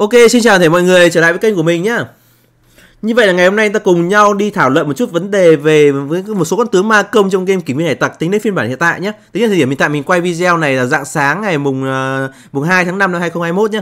Ok, xin chào thể mọi người trở lại với kênh của mình nhá. Như vậy là ngày hôm nay ta cùng nhau đi thảo luận một chút vấn đề về với một số con tướng ma công trong game kỷ nguyên hải tặc tính đến phiên bản hiện tại nhé. Tính đến thời điểm hiện tại mình quay video này là dạng sáng ngày mùng uh, mùng 2 tháng 5 năm 2021 nhé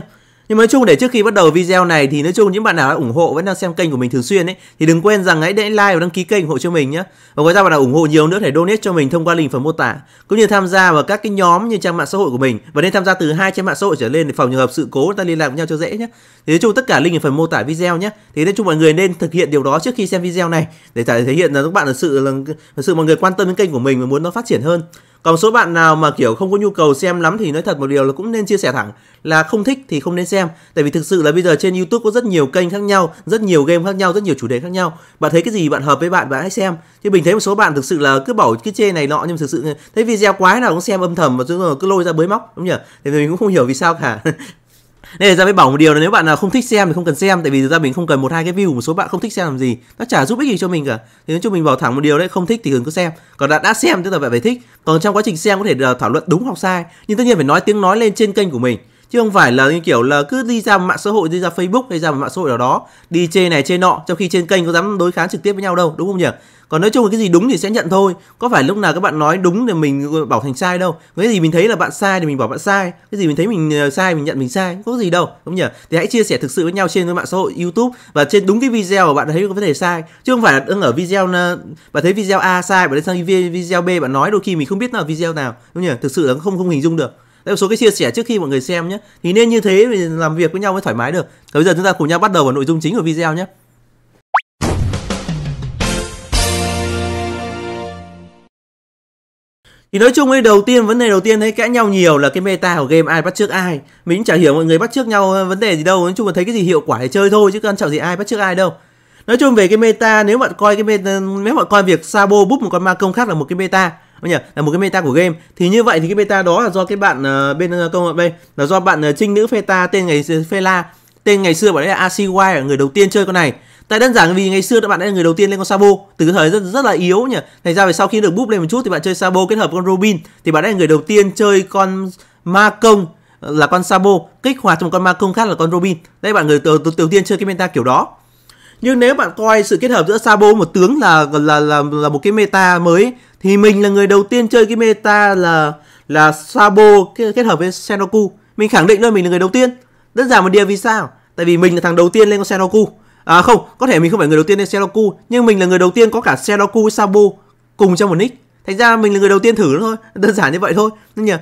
nhưng nói chung để trước khi bắt đầu video này thì nói chung những bạn nào đã ủng hộ vẫn đang xem kênh của mình thường xuyên ấy thì đừng quên rằng hãy để like và đăng ký kênh ủng hộ cho mình nhé và ngoài ra bạn nào ủng hộ nhiều nữa thể donate cho mình thông qua link phần mô tả cũng như tham gia vào các cái nhóm như trang mạng xã hội của mình và nên tham gia từ hai trang mạng xã hội trở lên để phòng trường hợp sự cố ta liên lạc với nhau cho dễ nhé thì nói chung tất cả link ở phần mô tả video nhé thì nói chung mọi người nên thực hiện điều đó trước khi xem video này để thể hiện là các bạn thực sự là thực sự mọi người quan tâm đến kênh của mình và muốn nó phát triển hơn còn số bạn nào mà kiểu không có nhu cầu xem lắm thì nói thật một điều là cũng nên chia sẻ thẳng là không thích thì không nên xem. Tại vì thực sự là bây giờ trên YouTube có rất nhiều kênh khác nhau, rất nhiều game khác nhau, rất nhiều chủ đề khác nhau. Bạn thấy cái gì bạn hợp với bạn bạn hãy xem. Chứ mình thấy một số bạn thực sự là cứ bảo cái chê này nọ nhưng thực sự thấy video quá nào cũng xem âm thầm và cứ lôi ra bới móc đúng nhỉ? Thì mình cũng không hiểu vì sao cả. nên ra mới bảo một điều là nếu bạn nào không thích xem thì không cần xem tại vì thực ra mình không cần một hai cái view một số bạn không thích xem làm gì nó chả giúp ích gì cho mình cả thì nói chung mình bảo thẳng một điều đấy không thích thì đừng có xem còn đã đã xem tức là bạn phải thích còn trong quá trình xem có thể thảo luận đúng hoặc sai nhưng tất nhiên phải nói tiếng nói lên trên kênh của mình chứ không phải là như kiểu là cứ đi ra mạng xã hội đi ra facebook hay ra mạng xã hội nào đó đi chê này chê nọ trong khi trên kênh có dám đối kháng trực tiếp với nhau đâu đúng không nhỉ còn nói chung là cái gì đúng thì sẽ nhận thôi có phải lúc nào các bạn nói đúng thì mình bảo thành sai đâu cái gì mình thấy là bạn sai thì mình bảo bạn sai cái gì mình thấy mình ờ, sai mình nhận mình sai có gì đâu đúng không nhỉ thì hãy chia sẻ thực sự với nhau trên mạng xã hội youtube và trên đúng cái video mà bạn thấy có vấn đề sai chứ không phải là đang ở video ờ, bạn thấy video a sai bạn lên sang video b bạn nói đôi khi mình không biết là video nào đúng không nhỉ thực sự là không không hình dung được đây là số cái chia sẻ trước khi mọi người xem nhé thì nên như thế thì làm việc với nhau mới thoải mái được và bây giờ chúng ta cùng nhau bắt đầu vào nội dung chính của video nhé thì nói chung ấy đầu tiên vấn đề đầu tiên thấy cãi nhau nhiều là cái meta của game ai bắt trước ai mình cũng chả hiểu mọi người bắt trước nhau ờ, vấn đề gì đâu nói chung là thấy cái gì hiệu quả thì chơi thôi chứ quan trọng gì ai bắt trước ai đâu nói chung về cái meta nếu bạn coi cái meta nếu bạn coi việc sabo búp một con ma công khác là một cái meta nhỉ là một cái meta của game thì như vậy thì cái meta đó là do cái bạn uh, bên uh, công đây là do bạn uh, trinh nữ feta tên ngày phela tên ngày xưa bạn ấy là ACY là người đầu tiên chơi con này tại đơn giản vì ngày xưa các bạn ấy là người đầu tiên lên con Sabo từ cái thời rất rất là yếu nhỉ thành ra về sau khi được búp lên một chút thì bạn chơi Sabo kết hợp con Robin thì bạn ấy là người đầu tiên chơi con Ma Công là con Sabo kích hoạt trong con Ma Công khác là con Robin đây bạn người đầu, đầu tiên chơi cái meta kiểu đó nhưng nếu bạn coi sự kết hợp giữa Sabo một tướng là là là, là một cái meta mới thì mình là người đầu tiên chơi cái meta là là Sabo kết hợp với Senoku. Mình khẳng định thôi mình là người đầu tiên. Đơn giản một điều vì sao? Tại vì mình là thằng đầu tiên lên con Senoku. À không, có thể mình không phải người đầu tiên lên Senoku, nhưng mình là người đầu tiên có cả Senoku với Sabo cùng trong một nick. Thành ra mình là người đầu tiên thử thôi, đơn giản như vậy thôi. Nên nhỉ?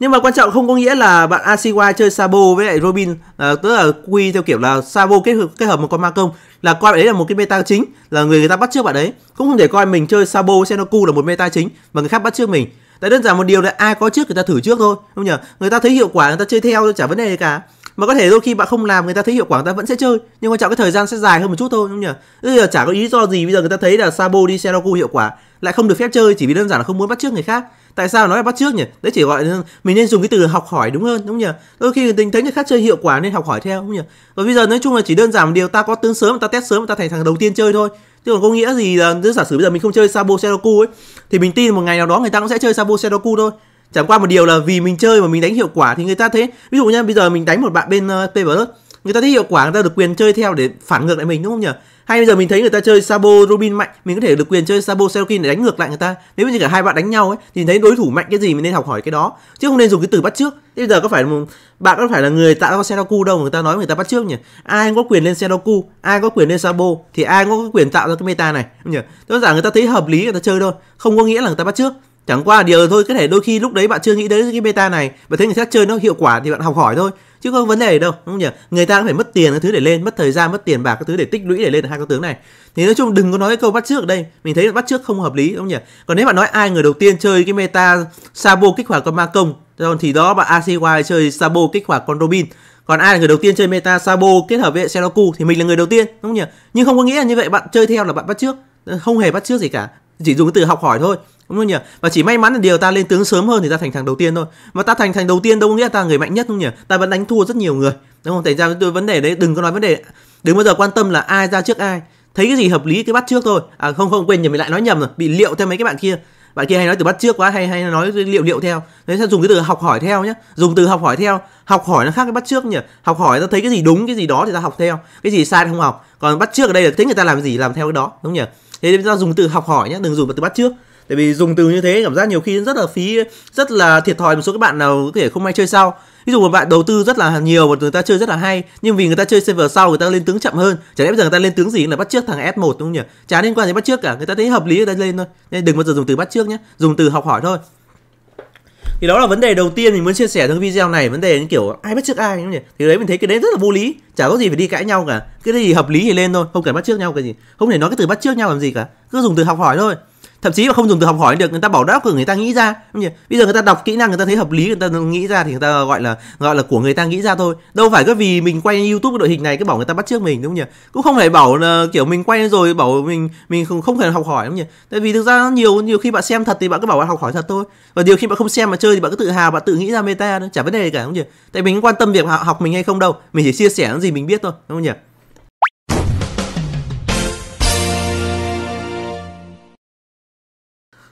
nhưng mà quan trọng không có nghĩa là bạn Asiwa chơi Sabo với lại Robin à, tức là quy theo kiểu là Sabo kết hợp kết hợp một con ma công là coi bạn ấy là một cái meta chính là người người ta bắt trước bạn đấy cũng không thể coi mình chơi Sabo Senoku là một meta chính mà người khác bắt trước mình tại đơn giản một điều là ai có trước người ta thử trước thôi không nhỉ người ta thấy hiệu quả người ta chơi theo chả vấn đề gì cả mà có thể đôi khi bạn không làm người ta thấy hiệu quả người ta vẫn sẽ chơi nhưng quan trọng cái thời gian sẽ dài hơn một chút thôi đúng không nhỉ bây giờ chả có lý do gì bây giờ người ta thấy là sabo đi senoku hiệu quả lại không được phép chơi chỉ vì đơn giản là không muốn bắt trước người khác tại sao nói là bắt trước nhỉ đấy chỉ gọi mình nên dùng cái từ học hỏi đúng hơn đúng nhỉ đôi khi mình thấy người khác chơi hiệu quả nên học hỏi theo đúng nhỉ và bây giờ nói chung là chỉ đơn giản một điều ta có tướng sớm ta test sớm ta thành thằng đầu tiên chơi thôi chứ còn có nghĩa gì là nếu giả sử bây giờ mình không chơi sabo sedoku ấy thì mình tin một ngày nào đó người ta cũng sẽ chơi sabo sedoku thôi chẳng qua một điều là vì mình chơi mà mình đánh hiệu quả thì người ta thế ví dụ nha bây giờ mình đánh một bạn bên uh, ờ, Paperless người ta thấy hiệu quả người ta được quyền chơi theo để phản ngược lại mình đúng không nhỉ hay bây giờ mình thấy người ta chơi Sabo Robin mạnh mình có thể được quyền chơi Sabo Serokin để đánh ngược lại người ta nếu như cả hai bạn đánh nhau ấy thì thấy đối thủ mạnh cái gì mình nên học hỏi cái đó chứ không nên dùng cái từ bắt trước thế bây giờ có phải một, bạn có phải là người tạo ra Seroku đâu người ta nói người ta bắt trước nhỉ ai có quyền lên Seroku ai có quyền lên Sabo thì ai có quyền tạo ra cái meta này không nhỉ rõ ràng người ta thấy hợp lý người ta chơi thôi không có nghĩa là người ta bắt trước chẳng qua là điều thôi có thể đôi khi lúc đấy bạn chưa nghĩ đến cái meta này và thấy người khác chơi nó hiệu quả thì bạn học hỏi thôi chứ không vấn đề gì đâu đúng không nhỉ người ta cũng phải mất tiền cái thứ để lên mất thời gian mất tiền bạc cái thứ để tích lũy để lên được hai con tướng này thì nói chung đừng có nói cái câu bắt trước ở đây mình thấy bắt trước không hợp lý đúng không nhỉ còn nếu bạn nói ai người đầu tiên chơi cái meta sabo kích hoạt con ma công thì đó bạn ACY chơi sabo kích hoạt con robin còn ai là người đầu tiên chơi meta sabo kết hợp với Seroku thì mình là người đầu tiên đúng không nhỉ nhưng không có nghĩa là như vậy bạn chơi theo là bạn bắt trước không hề bắt trước gì cả chỉ dùng cái từ học hỏi thôi đúng không nhỉ và chỉ may mắn là điều ta lên tướng sớm hơn thì ta thành thằng đầu tiên thôi mà ta thành thằng đầu tiên đâu có nghĩa là ta người mạnh nhất không nhỉ ta vẫn đánh thua rất nhiều người đúng không tại ra tôi vấn đề đấy đừng có nói vấn đề đừng bao giờ quan tâm là ai ra trước ai thấy cái gì hợp lý cái bắt trước thôi à không không quên nhầm mình lại nói nhầm rồi bị liệu theo mấy cái bạn kia bạn kia hay nói từ bắt trước quá hay hay nói liệu liệu theo đấy sẽ dùng cái từ học hỏi theo nhé dùng từ học hỏi theo học hỏi nó khác cái bắt trước nhỉ học hỏi ta thấy cái gì đúng cái gì đó thì ta học theo cái gì sai thì không học còn bắt trước ở đây là thấy người ta làm gì làm theo cái đó đúng không nhỉ thế nên chúng ta dùng từ học hỏi nhé đừng dùng từ bắt trước tại vì dùng từ như thế cảm giác nhiều khi rất là phí rất là thiệt thòi một số các bạn nào có thể không may chơi sau ví dụ một bạn đầu tư rất là nhiều và người ta chơi rất là hay nhưng vì người ta chơi server sau người ta lên tướng chậm hơn chẳng lẽ bây giờ người ta lên tướng gì là bắt trước thằng s 1 đúng không nhỉ chả liên quan gì bắt trước cả người ta thấy hợp lý người ta lên thôi nên đừng bao giờ dùng từ bắt trước nhé dùng từ học hỏi thôi thì đó là vấn đề đầu tiên mình muốn chia sẻ trong video này vấn đề những kiểu ai bắt trước ai nhỉ thì đấy mình thấy cái đấy rất là vô lý chả có gì phải đi cãi nhau cả cái gì hợp lý thì lên thôi không cần bắt trước nhau cái gì không thể nói cái từ bắt trước nhau làm gì cả cứ dùng từ học hỏi thôi thậm chí mà không dùng từ học hỏi được người ta bảo đáp của người ta nghĩ ra bây giờ người ta đọc kỹ năng người ta thấy hợp lý người ta nghĩ ra thì người ta gọi là gọi là của người ta nghĩ ra thôi đâu phải cứ vì mình quay youtube đội hình này cứ bảo người ta bắt trước mình đúng không nhỉ cũng không phải bảo là kiểu mình quay rồi bảo mình mình không không thể học hỏi đúng không nhỉ tại vì thực ra nhiều nhiều khi bạn xem thật thì bạn cứ bảo bạn học hỏi thật thôi và điều khi bạn không xem mà chơi thì bạn cứ tự hào bạn tự nghĩ ra meta nữa chả vấn đề gì cả đúng không nhỉ tại mình quan tâm việc học mình hay không đâu mình chỉ chia sẻ những gì mình biết thôi đúng không nhỉ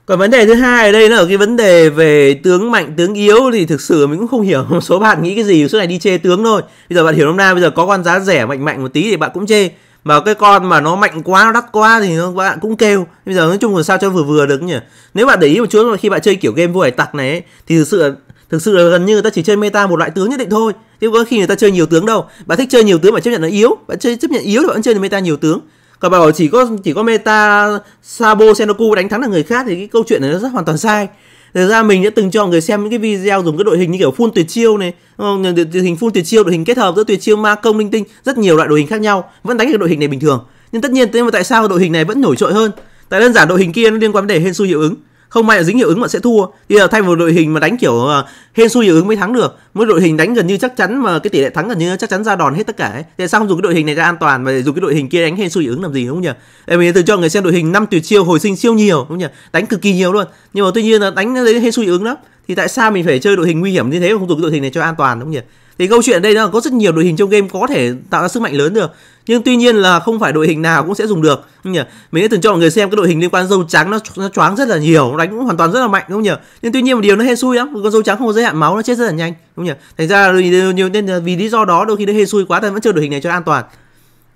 còn vấn đề thứ hai ở đây nó ở cái vấn đề về tướng mạnh tướng yếu thì thực sự mình cũng không hiểu một số bạn nghĩ cái gì suốt này đi chê tướng thôi bây giờ bạn hiểu hôm nay bây giờ có con giá rẻ mạnh mạnh một tí thì bạn cũng chê mà cái con mà nó mạnh quá nó đắt quá thì nó bạn cũng kêu bây giờ nói chung là sao cho vừa vừa được nhỉ nếu bạn để ý một chút khi bạn chơi kiểu game vui hải tặc này ấy, thì thực sự thực sự là gần như người ta chỉ chơi meta một loại tướng nhất định thôi chứ có khi người ta chơi nhiều tướng đâu bạn thích chơi nhiều tướng bạn chấp nhận nó yếu bạn chơi chấp nhận yếu thì bạn chơi được meta nhiều tướng còn bà bảo chỉ có chỉ có meta sabo senoku đánh thắng được người khác thì cái câu chuyện này nó rất hoàn toàn sai thực ra mình đã từng cho người xem những cái video dùng cái đội hình như kiểu full tuyệt chiêu này, ờ, đội hình full tuyệt chiêu, đội hình kết hợp giữa tuyệt chiêu ma công linh tinh, rất nhiều loại đội hình khác nhau, vẫn đánh cái đội hình này bình thường. Nhưng tất nhiên, thế mà tại sao đội hình này vẫn nổi trội hơn? Tại đơn giản đội hình kia nó liên quan đến đề hên xui hiệu ứng không may là dính hiệu ứng mà sẽ thua bây giờ à, thay vào đội hình mà đánh kiểu uh, hên xui hiệu ứng mới thắng được mỗi đội hình đánh gần như chắc chắn mà cái tỷ lệ thắng gần như chắc chắn ra đòn hết tất cả ấy. tại sao không dùng cái đội hình này ra an toàn mà dùng cái đội hình kia đánh hên xui hiệu ứng làm gì đúng không nhỉ em mình từ cho người xem đội hình năm tuyệt chiêu hồi sinh siêu nhiều đúng không nhỉ đánh cực kỳ nhiều luôn nhưng mà tuy nhiên là đánh lấy hên xui hiệu ứng lắm thì tại sao mình phải chơi đội hình nguy hiểm như thế mà không dùng đội hình này cho an toàn đúng không nhỉ thì câu chuyện ở đây là có rất nhiều đội hình trong game có thể tạo ra sức mạnh lớn được nhưng tuy nhiên là không phải đội hình nào cũng sẽ dùng được không nhỉ mình đã từng cho mọi người xem cái đội hình liên quan dâu trắng nó, nó choáng rất là nhiều nó đánh cũng hoàn toàn rất là mạnh đúng không nhỉ nhưng tuy nhiên một điều nó hên xui lắm con dâu trắng không có giới hạn máu nó chết rất là nhanh đúng không nhỉ thành ra nhiều nên vì lý do đó đôi khi nó hên xui quá thì vẫn chơi đội hình này cho an toàn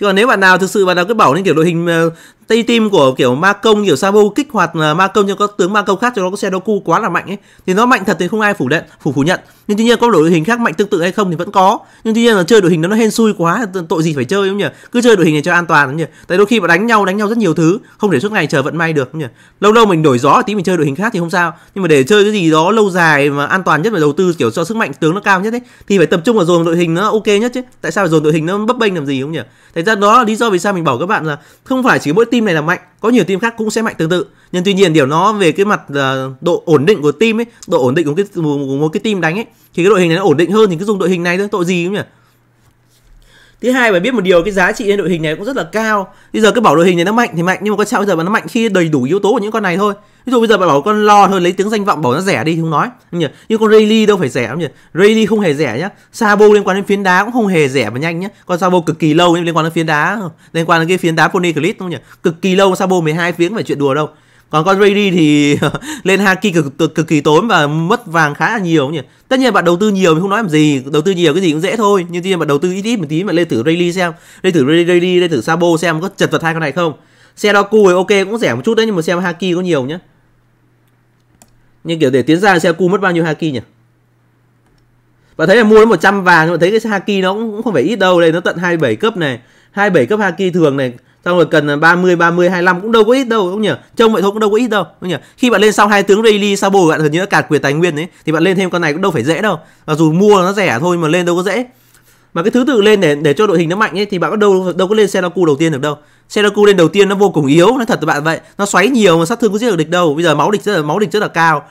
còn nếu bạn nào thực sự bạn nào cứ bảo lên kiểu đội hình ờ, tay tim của kiểu ma công kiểu Sabu kích hoạt ờ, ma công cho các tướng ma công khác cho nó có xe Sendoku quá là mạnh ấy thì nó mạnh thật thì không ai phủ nhận phủ phủ nhận nhưng tuy nhiên có đội hình khác mạnh tương tự hay không thì vẫn có nhưng tuy nhiên là chơi đội hình đó nó hên xui quá tội gì phải chơi đúng không nhỉ cứ chơi đội hình này cho an toàn đúng không nhỉ tại đôi khi mà đánh nhau đánh nhau rất nhiều thứ không thể suốt ngày chờ vận may được đúng không nhỉ lâu lâu mình đổi gió tí mình chơi đội hình khác thì không sao nhưng mà để chơi cái gì đó lâu dài mà an toàn nhất và đầu tư kiểu cho sức mạnh tướng nó cao nhất ấy thì phải tập trung vào dồn đội hình nó ok nhất chứ tại sao dồn đội hình nó bấp bênh làm gì đúng không nhỉ thành ra đó là lý do vì sao mình bảo các bạn là không phải chỉ mỗi team này là mạnh có nhiều team khác cũng sẽ mạnh tương tự nhưng tuy nhiên điều nó về cái mặt ờ, độ ổn định của team ấy độ ổn định của cái của một cái team đánh ấy thì cái đội hình này nó ổn định hơn thì cứ dùng đội hình này thôi tội gì cũng nhỉ thứ hai phải biết một điều cái giá trị lên đội hình này cũng rất là cao bây giờ cái bảo đội hình này nó mạnh thì mạnh nhưng mà quan sao bây giờ mà nó mạnh khi đầy đủ yếu tố của những con này thôi ví dụ bây giờ bạn bảo con lo thôi lấy tiếng danh vọng bảo nó rẻ đi không nói nhưng con Rayleigh đâu phải rẻ không nhỉ Rayleigh không hề rẻ nhá Sabo liên quan đến phiến đá cũng không hề rẻ và nhanh nhá con Sabo cực kỳ lâu liên quan đến phiến đá liên quan đến cái phiến đá pony clip không nhỉ cực kỳ lâu Sabo 12 phiến phải chuyện đùa đâu còn con Brady thì lên Haki cực, cực cực kỳ tốn và mất vàng khá là nhiều nhỉ. Tất nhiên bạn đầu tư nhiều thì không nói làm gì, đầu tư nhiều cái gì cũng dễ thôi, nhưng tuy nhiên bạn đầu tư ít ít một tí mà lên thử Brady xem, lên thử Brady, lên thử Sabo xem có chật vật hai con này không. Xe đo cu thì ok cũng rẻ một chút đấy nhưng mà xem Haki có nhiều nhá. Nhưng kiểu để tiến ra xe cu mất bao nhiêu Haki nhỉ? Bạn thấy là mua đến 100 vàng nhưng mà thấy cái Haki nó cũng không phải ít đâu đây, nó tận 27 cấp này. 27 cấp Haki thường này xong rồi cần 30 30 25 cũng đâu có ít đâu không nhỉ trông vậy thôi cũng đâu có ít đâu không nhỉ khi bạn lên sau hai tướng daily sau Sabo bạn hình như đã cạt quyền tài nguyên đấy thì bạn lên thêm con này cũng đâu phải dễ đâu mặc dù mua nó rẻ thôi mà lên đâu có dễ mà cái thứ tự lên để để cho đội hình nó mạnh ấy thì bạn có đâu đâu có lên Senraku đầu tiên được đâu Senraku lên đầu tiên nó vô cùng yếu nó thật với bạn vậy nó xoáy nhiều mà sát thương cũng giết được địch đâu bây giờ máu địch rất là máu địch rất là cao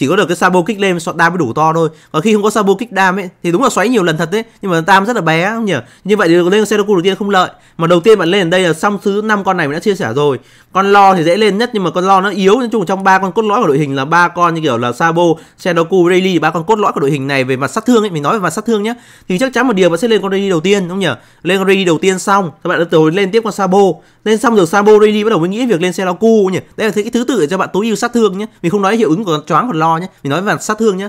chỉ có được cái sabo kích lên soạn đam mới đủ to thôi và khi không có sabo kích đam ấy thì đúng là xoáy nhiều lần thật đấy nhưng mà tam rất là bé không nhỉ như vậy thì lên xe đầu tiên không lợi mà đầu tiên bạn lên ở đây là xong thứ năm con này mình đã chia sẻ rồi con lo thì dễ lên nhất nhưng mà con lo nó yếu nói chung trong ba con cốt lõi của đội hình là ba con như kiểu là sabo Sengoku Rayleigh ba con cốt lõi của đội hình này về mặt sát thương ấy mình nói về mặt sát thương nhé thì chắc chắn một điều bạn sẽ lên con Rayleigh đầu tiên không nhỉ lên con Rayleigh đầu tiên xong các bạn đã tối lên tiếp con sabo lên xong rồi đi bắt đầu mới nghĩ việc lên xe lao cu nhỉ đây là cái thứ tự để cho bạn tối ưu sát thương nhé mình không nói hiệu ứng của choáng còn lo nhé mình nói về sát thương nhé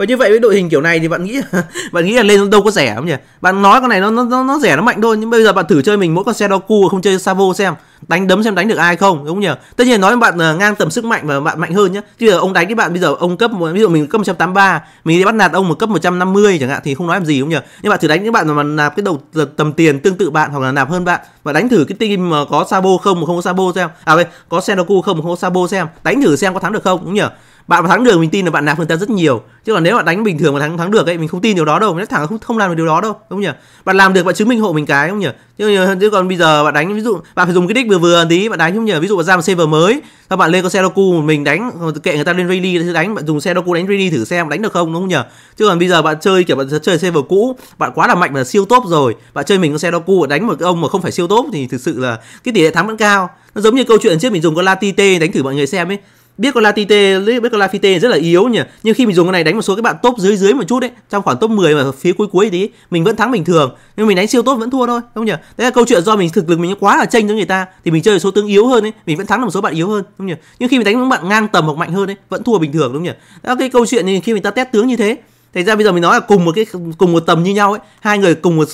và như vậy với đội hình kiểu này thì bạn nghĩ bạn nghĩ là lên đâu có rẻ không nhỉ bạn nói con này nó nó nó rẻ nó mạnh thôi nhưng bây giờ bạn thử chơi mình mỗi con xe doku không chơi savo xem đánh đấm xem đánh được ai không đúng không nhỉ tất nhiên nói bạn ờ, ngang tầm sức mạnh và bạn mạnh hơn nhá chứ giờ ông đánh cái bạn bây giờ ông cấp ví dụ mình cấp 183 mình đi bắt nạt ông một cấp 150 chẳng hạn thì không nói làm gì đúng không nhỉ nhưng bạn thử đánh những bạn mà nạp cái đầu tầm tiền tương tự bạn hoặc là nạp hơn bạn và đánh thử cái team mà có sabo không mà không có sabo xem à vậy có sendoku không mà không có sabo xem đánh thử xem có thắng được không đúng không nhỉ bạn mà thắng được mình tin là bạn nạp người ta rất nhiều chứ còn nếu bạn đánh bình thường mà thắng thắng được ấy mình không tin điều đó đâu mình thẳng không không làm được điều đó đâu đúng không nhỉ bạn làm được bạn chứng minh hộ mình cái đúng không nhỉ chứ, chứ còn bây giờ bạn đánh ví dụ bạn phải dùng cái đích vừa vừa tí bạn đánh đúng không nhỉ ví dụ bạn ra một server mới các bạn lên con xe doku một mình đánh kệ người ta lên rally thử đánh bạn dùng xe doku đánh rally thử xem đánh được không đúng không nhỉ chứ còn bây giờ bạn chơi kiểu bạn chơi server cũ bạn quá là mạnh và siêu top rồi bạn chơi mình con xe doku đánh một ông mà không phải siêu top thì thực sự là cái tỷ lệ thắng vẫn cao nó giống như câu chuyện trước mình dùng con latite đánh thử mọi người xem ấy biết con Latite biết con Lafite rất là yếu nhỉ nhưng khi mình dùng cái này đánh một số các bạn top dưới dưới một chút đấy trong khoảng top 10 mà phía cuối cuối tí mình vẫn thắng bình thường nhưng mình đánh siêu tốt vẫn thua thôi đúng không nhỉ đấy là câu chuyện do mình thực lực mình quá là chênh với người ta thì mình chơi số tướng yếu hơn ấy mình vẫn thắng được một số bạn yếu hơn đúng không nhỉ nhưng khi mình đánh những bạn ngang tầm hoặc mạnh hơn ấy vẫn thua bình thường đúng không nhỉ đó cái câu chuyện thì khi mình ta test tướng như thế thế ra bây giờ mình nói là cùng một cái cùng một tầm như nhau ấy hai người cùng một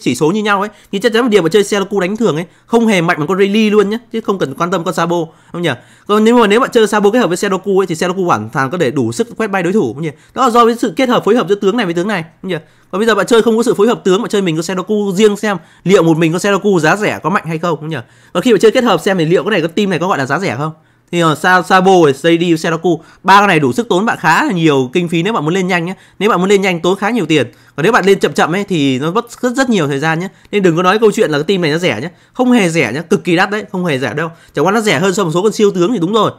chỉ số như nhau ấy thì chắc chắn một điều mà chơi xe cu đánh thường ấy không hề mạnh bằng con rally luôn nhé chứ không cần quan tâm con Sabo không nhỉ còn nếu mà nếu bạn chơi Sabo kết hợp với xe Sedoku ấy thì xe Sedoku hoàn toàn có thể đủ sức quét bay đối thủ không nhỉ đó là do với sự kết hợp phối hợp giữa tướng này với tướng này không nhỉ còn bây giờ bạn chơi không có sự phối hợp tướng mà chơi mình có xe Sedoku riêng xem liệu một mình có xe Sedoku giá rẻ có mạnh hay không không nhỉ còn khi mà chơi kết hợp xem thì liệu cái này có team này có gọi là giá rẻ không thì ờ, sao Sabo JD Seraku ba con này đủ sức tốn bạn khá là nhiều kinh phí nếu bạn muốn lên nhanh nhé nếu bạn muốn lên nhanh tốn khá nhiều tiền còn nếu bạn lên chậm chậm ấy thì nó mất rất rất nhiều thời gian nhé nên đừng có nói câu chuyện là cái team này nó rẻ nhé không hề rẻ nhé cực kỳ đắt đấy không hề rẻ đâu chẳng qua nó rẻ hơn so với một số con siêu tướng thì đúng rồi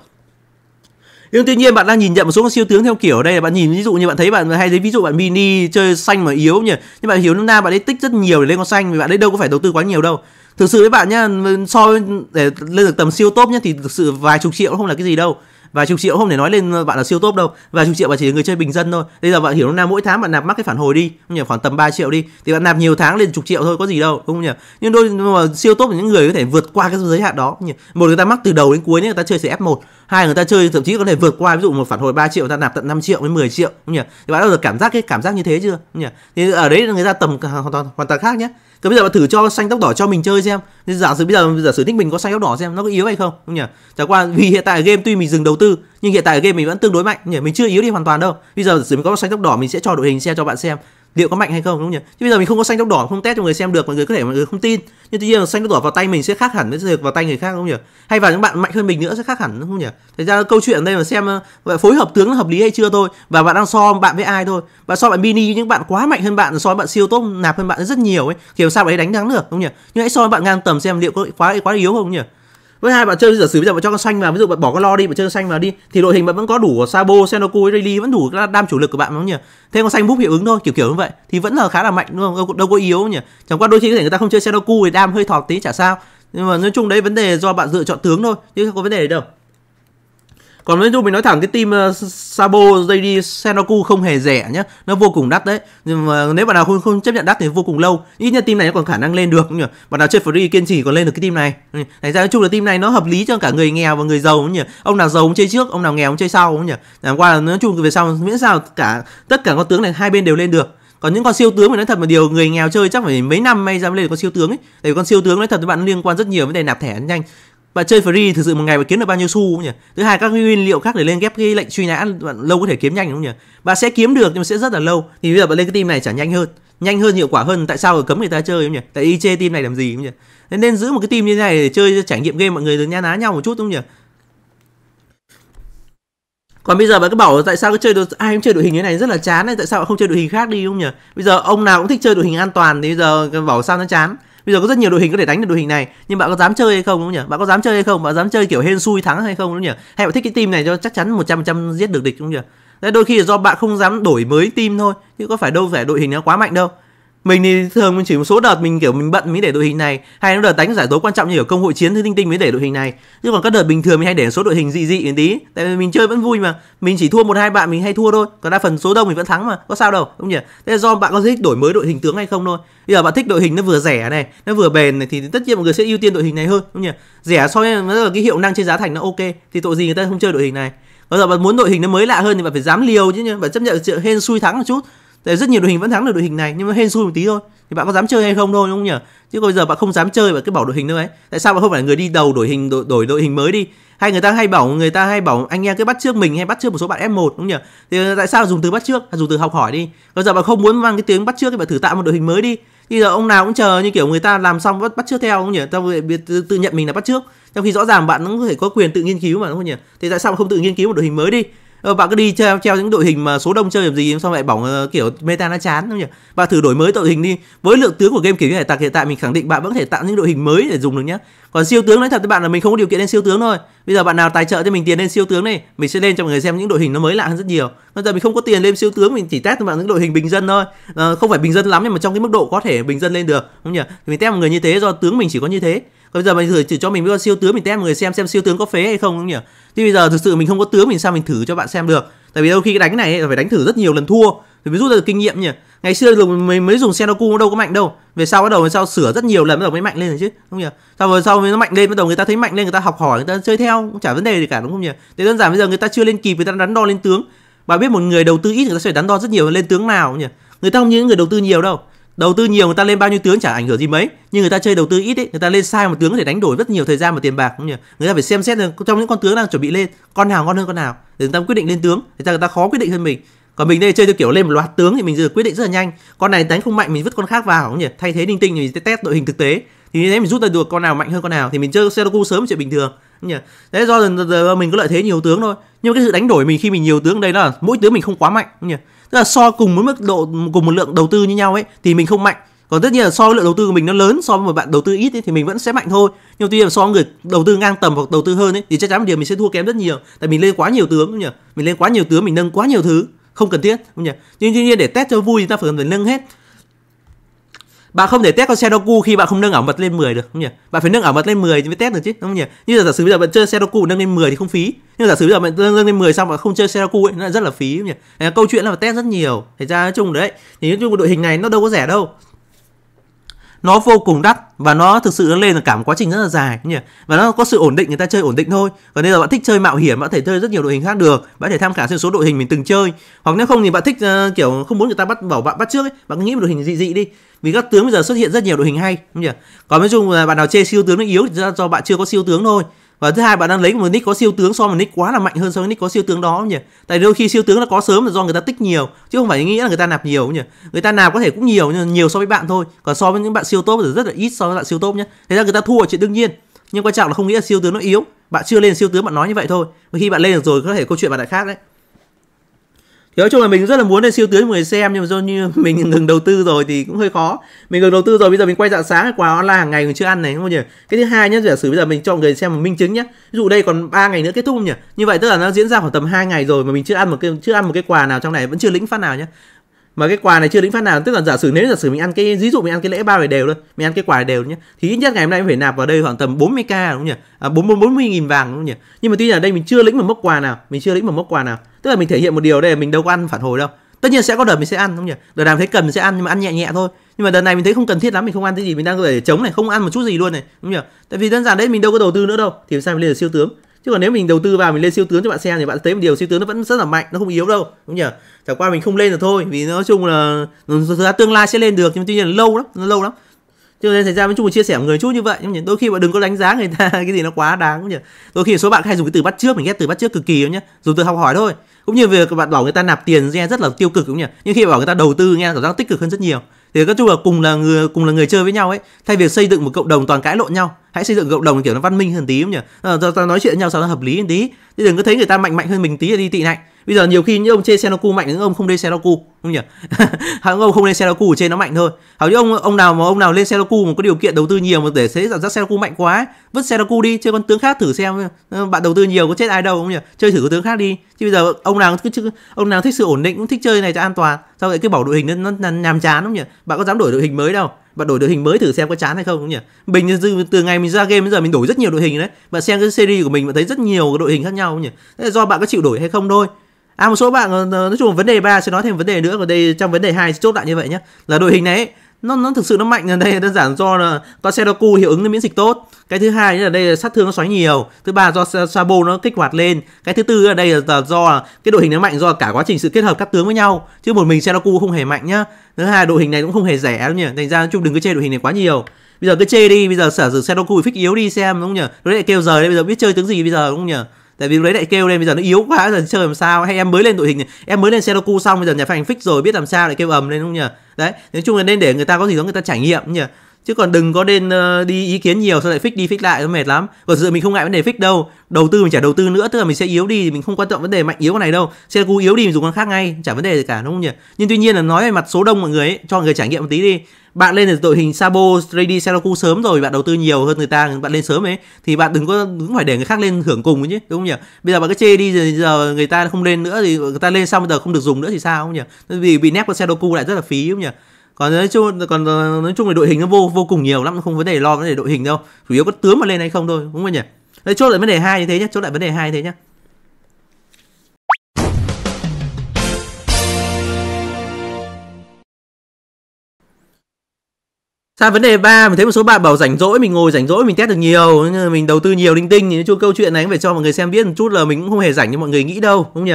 nhưng tuy nhiên bạn đang nhìn nhận một số con siêu tướng theo kiểu ở đây là bạn nhìn ví dụ như bạn thấy bạn hay thấy ví dụ bạn mini chơi xanh mà yếu nhỉ nhưng bạn hiểu nó na bạn ấy tích rất nhiều để lên con xanh thì bạn ấy đâu có phải đầu tư quá nhiều đâu thực sự với bạn nhá so với để lên được tầm siêu top nhá thì thực sự vài chục triệu không là cái gì đâu vài chục triệu không để nói lên bạn là siêu top đâu vài chục triệu bạn chỉ là người chơi bình dân thôi bây giờ bạn hiểu là mỗi tháng bạn nạp mắc cái phản hồi đi không nhỉ khoảng tầm 3 triệu đi thì bạn nạp nhiều tháng lên chục triệu thôi có gì đâu không nhỉ nhưng đôi mà siêu top là những người có thể vượt qua cái giới hạn đó không nhỉ một người ta mắc từ đầu đến cuối nhé người ta chơi sẽ f 1 hai người ta chơi thậm chí có thể vượt qua ví dụ một phản hồi 3 triệu người ta nạp tận 5 triệu với 10 triệu không nhỉ thì bạn đã được cảm giác cái cảm giác như thế chưa không nhỉ thì ở đấy người ta tầm hoàn toàn hoàn toàn khác nhé còn bây giờ bạn thử cho xanh tóc đỏ cho mình chơi xem. Nên giả sử bây giờ giả sử thích mình có xanh tóc đỏ xem nó có yếu hay không, không nhỉ? Chẳng qua vì hiện tại game tuy mình dừng đầu tư nhưng hiện tại game mình vẫn tương đối mạnh nhỉ, mình chưa yếu đi hoàn toàn đâu. Bây giờ giả sử mình có xanh tóc đỏ mình sẽ cho đội hình xe cho bạn xem liệu có mạnh hay không đúng không nhỉ chứ bây giờ mình không có xanh tóc đỏ không test cho người xem được mọi người có thể mọi người không tin nhưng tuy nhiên là xanh tóc đỏ vào tay mình sẽ khác hẳn với việc vào tay người khác đúng không nhỉ hay vào những bạn mạnh hơn mình nữa sẽ khác hẳn đúng không nhỉ thật ra câu chuyện ở đây là xem ờ, là phối hợp tướng là hợp lý hay chưa thôi và bạn đang so bạn với ai thôi bạn so bạn mini những bạn quá mạnh hơn bạn so bạn siêu tốt nạp hơn bạn rất nhiều ấy thì làm sao bạn ấy đánh thắng được đúng không nhỉ nhưng hãy so bạn ngang tầm xem liệu có quá quá yếu không nhỉ với hai bạn chơi giả sử bây giờ bạn cho con xanh vào ví dụ bạn bỏ con lo đi bạn chơi con xanh vào đi thì đội hình bạn vẫn có đủ sabo senoku Riley vẫn đủ đam chủ lực của bạn đúng không nhỉ thêm con xanh búp hiệu ứng thôi kiểu kiểu như vậy thì vẫn là khá là mạnh đúng không đâu có yếu nhỉ chẳng qua đôi khi có thể người ta không chơi senoku thì đam hơi thọt tí chả sao nhưng mà nói chung đấy vấn đề do bạn lựa chọn tướng thôi chứ không có vấn đề gì đâu còn với mình nói thẳng cái team ờ, Sabo JD Senoku không hề rẻ nhá nó vô cùng đắt đấy nhưng mà nếu bạn nào không, không chấp nhận đắt thì vô cùng lâu ít nhất team này nó còn khả năng lên được nhỉ bạn nào chơi free kiên trì còn lên được cái team này ừ, thành ra nói chung là team này nó hợp lý cho cả người nghèo và người giàu nhỉ ông nào giàu ông chơi trước ông nào nghèo ông chơi sau nhỉ làm qua là nói chung về sau miễn sao cả tất cả con tướng này hai bên đều lên được còn những con siêu tướng thì nói thật một điều người nghèo chơi chắc phải mấy năm may ra mới lên được con siêu tướng ấy tại vì con siêu tướng nói thật với bạn liên quan rất nhiều vấn đề nạp thẻ nhanh bạn chơi free thực sự một ngày bạn kiếm được bao nhiêu xu không nhỉ thứ hai các nguyên liệu khác để lên ghép cái lệnh truy nã bạn lâu có thể kiếm nhanh đúng không nhỉ bạn sẽ kiếm được nhưng mà sẽ rất là lâu thì bây giờ bạn lên cái team này chả nhanh hơn nhanh hơn hiệu quả hơn tại sao cấm người ta chơi không nhỉ tại y chê team này làm gì không nhỉ nên, nên giữ một cái team như thế này để chơi trải nghiệm game mọi người được nha ná nhau một chút đúng không nhỉ còn bây giờ bạn cứ bảo tại sao cứ chơi đội ai cũng chơi đội hình như thế này rất là chán này tại sao không chơi đội hình khác đi đúng không nhỉ bây giờ ông nào cũng thích chơi đội hình an toàn thì bây giờ bảo sao nó chán bây giờ có rất nhiều đội hình có thể đánh được đội hình này nhưng bạn có dám chơi hay không đúng không nhỉ bạn có dám chơi hay không bạn dám chơi kiểu hên xui thắng hay không đúng không nhỉ hay bạn thích cái team này cho chắc chắn 100% giết được địch đúng không nhỉ đấy đôi khi là do bạn không dám đổi mới team thôi chứ có phải đâu phải đội hình nó quá mạnh đâu mình thì thường mình chỉ một số đợt mình kiểu mình bận mới để đội hình này hay những đợt đánh giải đấu quan trọng như ở công hội chiến thì tinh tinh mới để đội hình này chứ còn các đợt bình thường mình hay để số đội hình dị dị đến tí tại vì mình chơi vẫn vui mà mình chỉ thua một hai bạn mình hay thua thôi còn đa phần số đông mình vẫn thắng mà có sao đâu đúng nhỉ thế là do bạn có thích đổi mới đội hình tướng hay không thôi bây giờ bạn thích đội hình nó vừa rẻ này nó vừa bền này thì tất nhiên mọi người sẽ ưu tiên đội hình này hơn đúng nhỉ rẻ so với nó cái hiệu năng trên giá thành nó ok thì tội gì người ta không chơi đội hình này bây giờ bạn muốn đội hình nó mới lạ hơn thì bạn phải dám liều chứ nhỉ bạn chấp nhận hên xui thắng một chút tại rất nhiều đội hình vẫn thắng được đội hình này nhưng mà hên xui một tí thôi thì bạn có dám chơi hay không thôi đúng không nhỉ chứ bây giờ bạn không dám chơi và cái bảo đội hình nữa ấy tại sao bạn không phải người đi đầu đổi hình đổi, đổi đội hình mới đi hay người ta hay bảo người ta hay bảo anh em cứ bắt trước mình hay bắt trước một số bạn F1 đúng không nhỉ? Thì tại sao dùng từ bắt trước? Dùng từ học hỏi đi. Bây giờ bạn không muốn mang cái tiếng bắt trước thì bạn thử tạo một đội hình mới đi. Bây giờ ông nào cũng chờ như kiểu người ta làm xong bắt bắt trước theo đúng không nhỉ? Tao tự, tự nhận mình là bắt trước. Trong khi rõ ràng bạn cũng có thể có quyền tự nghiên cứu mà đúng không nhỉ? Thì tại sao bạn không tự nghiên cứu một đội hình mới đi? Ờ, bạn cứ đi treo, treo những đội hình mà số đông chơi làm gì xong lại bỏng ờ, kiểu meta nó chán không nhỉ bạn thử đổi mới đội hình đi với lượng tướng của game kiểu như này tạc hiện tại mình khẳng định bạn vẫn có thể tạo những đội hình mới để dùng được nhá còn siêu tướng nói thật với bạn là mình không có điều kiện lên siêu tướng thôi bây giờ bạn nào tài trợ cho mình tiền lên siêu tướng này mình sẽ lên cho mọi người xem những đội hình nó mới lạ hơn rất nhiều bây giờ mình không có tiền lên siêu tướng mình chỉ test cho bạn những đội hình bình dân thôi à, không phải bình dân lắm nhưng mà trong cái mức độ có thể bình dân lên được không nhỉ thì mình test mọi người như thế do tướng mình chỉ có như thế bây giờ mình thử chỉ cho mình biết siêu tướng mình test người xem xem siêu tướng có phế hay không đúng nhỉ? Thì bây giờ thực sự mình không có tướng mình sao mình thử cho bạn xem được. Tại vì đôi khi cái đánh này ấy, phải đánh thử rất nhiều lần thua thì mới rút ra được kinh nghiệm nhỉ. Ngày xưa mình mới, mới dùng nó đâu có mạnh đâu. Về sau bắt đầu về sau sửa rất nhiều lần bắt đầu mới mạnh lên rồi chứ, đúng nhỉ? Sau rồi sau mới nó mạnh lên bắt đầu người ta thấy mạnh lên người ta học hỏi người ta chơi theo cũng chả vấn đề gì cả đúng không nhỉ? Thế đơn giản bây giờ người ta chưa lên kịp người ta đắn đo lên tướng. Bà biết một người đầu tư ít người ta sẽ đắn đo rất nhiều lên tướng nào không nhỉ? Người ta không như những người đầu tư nhiều đâu đầu tư nhiều người ta lên bao nhiêu tướng chả ảnh hưởng gì mấy nhưng người ta chơi đầu tư ít ấy người ta lên sai một tướng có thể đánh đổi rất nhiều thời gian và tiền bạc cũng như người ta phải xem xét trong những con tướng đang chuẩn bị lên con nào ngon hơn con nào để người ta quyết định lên tướng người ta người ta khó quyết định hơn mình còn mình đây chơi theo kiểu lên một loạt tướng thì mình giờ quyết định rất là nhanh con này đánh không mạnh mình vứt con khác vào cũng nhỉ thay thế linh tinh thì mình test đội hình thực tế thì như thế mình rút ra được con nào mạnh hơn con nào thì mình chơi Sedoku sớm chuyện bình thường nhỉ thế do giờ, giờ mình có lợi thế nhiều tướng thôi nhưng mà cái sự đánh đổi mình khi mình nhiều tướng đây là mỗi tướng mình không quá mạnh nhỉ tức là so cùng với mức độ cùng một lượng đầu tư như nhau ấy thì mình không mạnh còn tất nhiên là so với lượng đầu tư của mình nó lớn so với một bạn đầu tư ít ấy, thì mình vẫn sẽ mạnh thôi nhưng tuy nhiên so với người đầu tư ngang tầm hoặc đầu tư hơn ấy thì chắc chắn một điều mình sẽ thua kém rất nhiều tại mình lên quá nhiều tướng đúng nhỉ mình lên quá nhiều tướng mình nâng quá nhiều thứ không cần thiết đúng nhỉ nhưng tuy nhiên để test cho vui thì ta phải cần phải nâng hết bạn không thể test con Sudoku khi bạn không nâng ảo mật lên 10 được không nhỉ bạn phải nâng ảo mật lên 10 thì mới test được chứ đúng không nhỉ như là giả sử bây giờ bạn chơi Sudoku nâng lên 10 thì không phí nhưng giả sử bây giờ bạn nâng lên 10 xong mà không chơi Sudoku ấy nó rất là phí không nhỉ câu chuyện là test rất nhiều thành ra nói chung đấy thì nói chung đội hình này nó đâu có rẻ đâu nó vô cùng đắt và nó thực sự nó lên là cả một quá trình rất là dài nhỉ và nó có sự ổn định người ta chơi ổn định thôi còn bây là bạn thích chơi mạo hiểm bạn có thể chơi rất nhiều đội hình khác được bạn có thể tham khảo trên số đội hình mình từng chơi hoặc nếu không thì bạn thích uh, kiểu không muốn người ta bắt bảo bạn bắt trước ấy bạn cứ nghĩ một đội hình dị dị đi vì các tướng bây giờ xuất hiện rất nhiều đội hình hay nhỉ còn nói chung là bạn nào chơi siêu tướng nó yếu thì do bạn chưa có siêu tướng thôi và thứ hai bạn đang lấy một nick có siêu tướng so với nick quá là mạnh hơn so với nick có siêu tướng đó nhỉ tại đôi khi siêu tướng nó có sớm là do người ta tích nhiều chứ không phải nghĩa là người ta nạp nhiều nhỉ người ta nạp có thể cũng nhiều nhưng nhiều so với bạn thôi còn so với những bạn siêu tốt thì rất là ít so với bạn siêu tốt nhé thế ra người ta thua chuyện đương nhiên nhưng quan trọng là không nghĩa siêu tướng nó yếu bạn chưa lên siêu tướng bạn nói như vậy thôi và khi bạn lên được rồi có thể câu chuyện bạn lại khác đấy thì nói chung là mình rất là muốn để siêu tướng mọi người xem nhưng mà do như mình ngừng đầu tư rồi thì cũng hơi khó mình ngừng đầu tư rồi bây giờ mình quay dạng sáng quà online hàng ngày mình chưa ăn này không nhỉ cái thứ hai nhé giả sử bây giờ mình cho người xem một minh chứng nhé ví dụ đây còn 3 ngày nữa kết thúc không nhỉ như vậy tức là nó diễn ra khoảng tầm 2 ngày rồi mà mình chưa ăn một cái chưa ăn một cái quà nào trong này vẫn chưa lĩnh phát nào nhé mà cái quà này chưa đến phát nào tức là giả sử nếu giả sử mình ăn cái ví dụ mình ăn cái lễ ba này đều thôi mình ăn cái quà đều nhé thì ít nhất ngày hôm nay mình phải nạp vào đây khoảng tầm 40 k đúng không nhỉ à, 40 40 nghìn vàng đúng không nhỉ nhưng mà tuy là đây mình chưa lĩnh một mốc quà nào mình chưa lĩnh một mốc quà nào tức là mình thể hiện một điều đây là mình đâu có ăn phản hồi đâu tất nhiên sẽ có đợt mình sẽ ăn đúng không nhỉ đợt nào thấy cần mình sẽ ăn nhưng mà ăn nhẹ nhẹ thôi nhưng mà đợt này mình thấy không cần thiết lắm mình không ăn cái gì mình đang để chống này không ăn một chút gì luôn này đúng không nhỉ tại vì đơn giản đấy mình đâu có đầu tư nữa đâu thì sao mình lên được siêu tướng chứ còn nếu mình đầu tư vào mình lên siêu tướng cho bạn xem thì bạn thấy một điều siêu tướng nó vẫn rất là mạnh nó không yếu đâu đúng nhỉ chẳng qua mình không lên được thôi vì nói chung là tương lai sẽ lên được nhưng tuy nhiên là lâu lắm nó lâu lắm cho nên thành ra mới chung chia sẻ một người chút như vậy nhưng đôi khi bạn đừng có đánh giá người ta cái gì nó quá đáng cũng nhỉ đôi khi số bạn hay dùng cái từ bắt trước mình ghét từ bắt trước cực kỳ lắm nhá dùng từ học hỏi thôi cũng như việc bạn bảo người ta nạp tiền nghe rất là tiêu cực cũng nhỉ nhưng khi bảo người ta đầu tư nghe cảm giác tích cực hơn rất nhiều thì nói chung là cùng là người cùng là người chơi với nhau ấy thay vì xây dựng một cộng đồng toàn cãi lộn nhau hãy xây dựng cộng đồng kiểu nó văn minh hơn tí không nhỉ à, ta nói chuyện với nhau sao nó hợp lý hơn tí thì đừng có thấy người ta mạnh mạnh hơn mình tí là đi tị nạnh bây giờ nhiều khi những ông chơi xe nó cu mạnh những ông không đi xe nó cu không nhỉ hãng ông không lên xe cu ở trên nó mạnh thôi hầu như ông ông nào mà ông nào lên xe cu mà có điều kiện đầu tư nhiều mà để thế cảm giác xe cu mạnh quá vứt xe cu đi chơi con tướng khác thử xem ờ, bạn đầu tư nhiều có chết ai đâu không nhỉ chơi thử con tướng khác đi chứ bây giờ ông nào cứ ông nào thích sự ổn định cũng thích chơi này cho an toàn sao lại cứ bảo đội hình nó, nó nhàm chán không nhỉ bạn có dám đổi đội hình mới đâu bạn đổi đội hình mới thử xem có chán hay không nhỉ mình từ, từ ngày mình ra game bây giờ mình đổi rất nhiều đội hình đấy bạn xem cái series của mình bạn thấy rất nhiều đội hình khác nhau không nhỉ Thế là do bạn có chịu đổi hay không thôi À một số bạn ờ, ờ, nói chung vấn đề 3 sẽ nói thêm vấn đề nữa ở đây trong vấn đề 2 chốt lại như vậy nhé. Là đội hình này nó nó thực sự nó mạnh ở đây đơn giản do là có Sedoku hiệu ứng nó miễn dịch tốt. Cái thứ hai là đây là sát thương nó xoáy nhiều, thứ ba do Sabo nó kích hoạt lên, cái thứ tư ở đây là do cái đội hình nó mạnh do cả quá trình sự kết hợp các tướng với nhau chứ một mình Sedoku không hề mạnh nhá. Thứ hai đội hình này cũng không hề rẻ đâu nhỉ. Thành ra chung đừng cứ chơi đội hình này quá nhiều bây giờ cứ chê đi bây giờ sở dược bị fix yếu đi xem đúng không nhỉ nó lại kêu giờ đây bây giờ biết chơi tướng gì bây giờ đúng không nhỉ tại vì lúc đấy lại kêu lên bây giờ nó yếu quá giờ chơi làm sao hay em mới lên đội hình em mới lên Sedoku xong bây giờ nhà phát hành fix rồi biết làm sao lại kêu ầm lên đúng không nhỉ đấy nói chung là nên để người ta có gì đó người ta trải nghiệm nhỉ chứ còn đừng có nên ờ, đi ý kiến nhiều sao lại fix đi fix lại nó mệt lắm còn dự mình không ngại vấn đề fix đâu đầu tư mình chả đầu tư nữa tức là mình sẽ yếu đi mình không quan trọng vấn đề mạnh yếu con này đâu xe cú yếu đi mình dùng con khác ngay chả vấn đề gì cả đúng không nhỉ nhưng tuy nhiên là nói về mặt số đông mọi người ấy, cho mọi người trải nghiệm một tí đi bạn lên được đội hình Sabo, Ready, Seraku sớm rồi, bạn đầu tư nhiều hơn người ta, bạn lên sớm ấy thì bạn đừng có cũng phải để người khác lên hưởng cùng chứ, đúng không nhỉ? Bây giờ bạn cứ chê đi rồi giờ người ta không lên nữa thì người ta lên xong bây giờ không được dùng nữa thì sao không nhỉ? Vì bị nép con Seraku lại rất là phí đúng không nhỉ? còn nói chung còn ờ, nói chung là đội hình nó vô vô cùng nhiều lắm không vấn đề lo vấn đề đội hình đâu chủ yếu có tướng mà lên hay không thôi đúng không nhỉ đấy chốt lại vấn đề hai như thế nhé chốt lại vấn đề hai thế nhé sao vấn đề ba mình thấy một số bạn bảo rảnh rỗi mình ngồi rảnh rỗi mình test được nhiều mình đầu tư nhiều linh tinh thì nói chung câu chuyện này cũng phải cho mọi người xem biết một chút là mình cũng không hề rảnh như mọi người nghĩ đâu đúng không nhỉ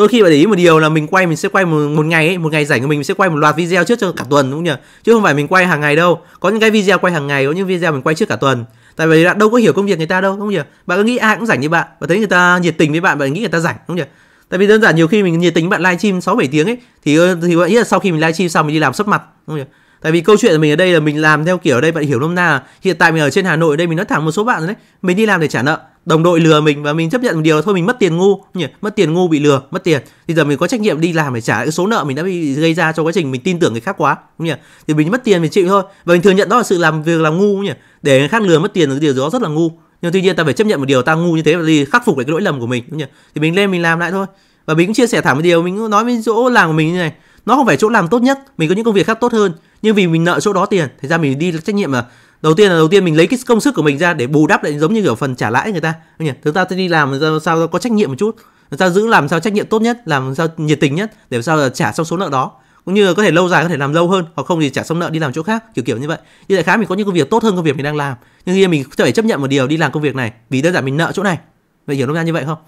đôi khi bạn để ý một điều là mình quay mình sẽ quay một, một ngày ấy, một ngày rảnh của mình, mình sẽ quay một loạt video trước cho cả tuần đúng không nhỉ chứ không phải mình quay hàng ngày đâu có những cái video quay hàng ngày có những video mình quay trước cả tuần tại vì bạn đâu có hiểu công việc người ta đâu đúng không nhỉ bạn cứ nghĩ ai cũng rảnh như bạn và thấy người ta nhiệt tình với bạn bạn nghĩ người ta rảnh đúng không nhỉ tại vì đơn giản nhiều khi mình nhiệt tình bạn livestream sáu bảy tiếng ấy thì thì bạn nghĩ là sau khi mình livestream xong mình đi làm sấp mặt đúng không nhỉ tại vì câu chuyện của mình ở đây là mình làm theo kiểu ở đây bạn hiểu nôm na là hiện tại mình ở trên hà nội ở đây mình nói thẳng một số bạn rồi đấy mình đi làm để trả nợ đồng đội lừa mình và mình chấp nhận một điều là thôi mình mất tiền ngu nhỉ mất tiền ngu bị lừa mất tiền thì giờ mình có trách nhiệm đi làm để trả cái số nợ mình đã bị gây ra trong quá trình mình tin tưởng người khác quá đúng nhỉ thì mình mất tiền mình chịu thôi và mình thừa nhận đó là sự làm việc làm ngu nhỉ để người khác lừa mất tiền là cái điều đó rất là ngu nhưng tuy nhiên ta phải chấp nhận một điều ta ngu như thế và đi khắc phục lại cái lỗi lầm của mình đúng nhỉ thì mình lên mình làm lại thôi và mình cũng chia sẻ thẳng một điều mình cũng nói với chỗ làm của mình như này nó không phải chỗ làm tốt nhất mình có những công việc khác tốt hơn nhưng vì mình nợ chỗ đó tiền thì ra mình đi trách nhiệm mà đầu tiên là đầu tiên mình lấy cái công sức của mình ra để bù đắp lại giống như kiểu phần trả lãi người ta đúng nhỉ chúng ta đi làm sao, có trách nhiệm một chút làm sao giữ làm sao trách nhiệm tốt nhất làm sao nhiệt tình nhất để sao là trả xong số nợ đó cũng như là có thể lâu dài có thể làm lâu hơn hoặc không thì trả xong nợ đi làm chỗ khác kiểu kiểu như vậy như đại khá mình có những công việc tốt hơn công việc mình đang làm nhưng khi mình phải chấp nhận một điều đi làm công việc này vì đơn giản mình nợ chỗ này vậy hiểu nôm na như vậy không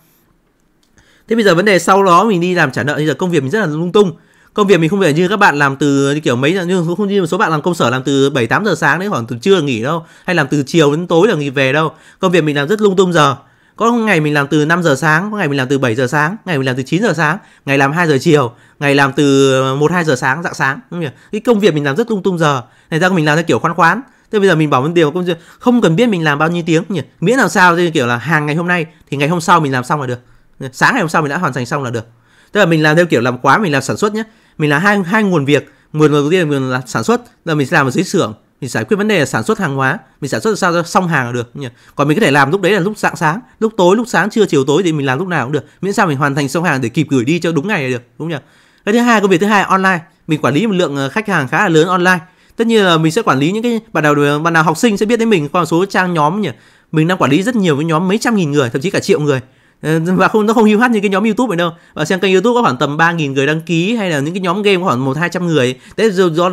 thế bây giờ vấn đề sau đó mình đi làm trả nợ bây giờ công việc mình rất là lung tung công việc mình không phải như các bạn làm từ kiểu mấy giờ nhưng không như một số bạn làm công sở làm từ 7 8 giờ sáng đấy khoảng từ trưa nghỉ đâu hay làm từ chiều đến tối là nghỉ về đâu công việc mình làm rất lung tung giờ có ngày mình làm từ 5 giờ sáng, có ngày mình làm từ 7 giờ sáng, ngày mình làm từ 9 giờ sáng, ngày làm 2 giờ chiều, ngày làm từ 1 2 giờ sáng dạng sáng. Cái công việc mình làm rất lung tung giờ. Thành ra mình làm theo kiểu khoan khoán. Thế bây giờ mình bảo một điều công việc không cần biết mình làm bao nhiêu tiếng nhỉ. Miễn làm sao thì kiểu là hàng ngày hôm nay thì ngày hôm sau mình làm xong là được. Sáng ngày hôm sau mình đã hoàn thành xong là được. Tức là mình làm theo kiểu làm quá mình làm sản xuất nhé mình là hai hai nguồn việc nguồn đầu tiên là nguồn là sản xuất là mình sẽ làm ở dưới xưởng mình giải quyết vấn đề là sản xuất hàng hóa mình sản xuất sao cho xong hàng là được nhỉ? còn mình có thể làm lúc đấy là lúc sáng sáng lúc tối lúc sáng trưa chiều tối thì mình làm lúc nào cũng được miễn sao mình hoàn thành xong hàng để kịp gửi đi cho đúng ngày là được đúng không nhỉ cái thứ hai công việc thứ hai online mình quản lý một lượng ờ, khách hàng khá là lớn online tất nhiên là mình sẽ quản lý những cái bạn nào ờ, bạn nào học sinh sẽ biết đến mình qua một số trang nhóm nhỉ mình đang quản lý rất nhiều cái nhóm mấy trăm nghìn người thậm chí cả triệu người Ờ, và không nó không hiu hắt như cái nhóm youtube này đâu và xem kênh youtube có khoảng tầm 3.000 người đăng ký hay là những cái nhóm game có khoảng một hai trăm người thế do, do,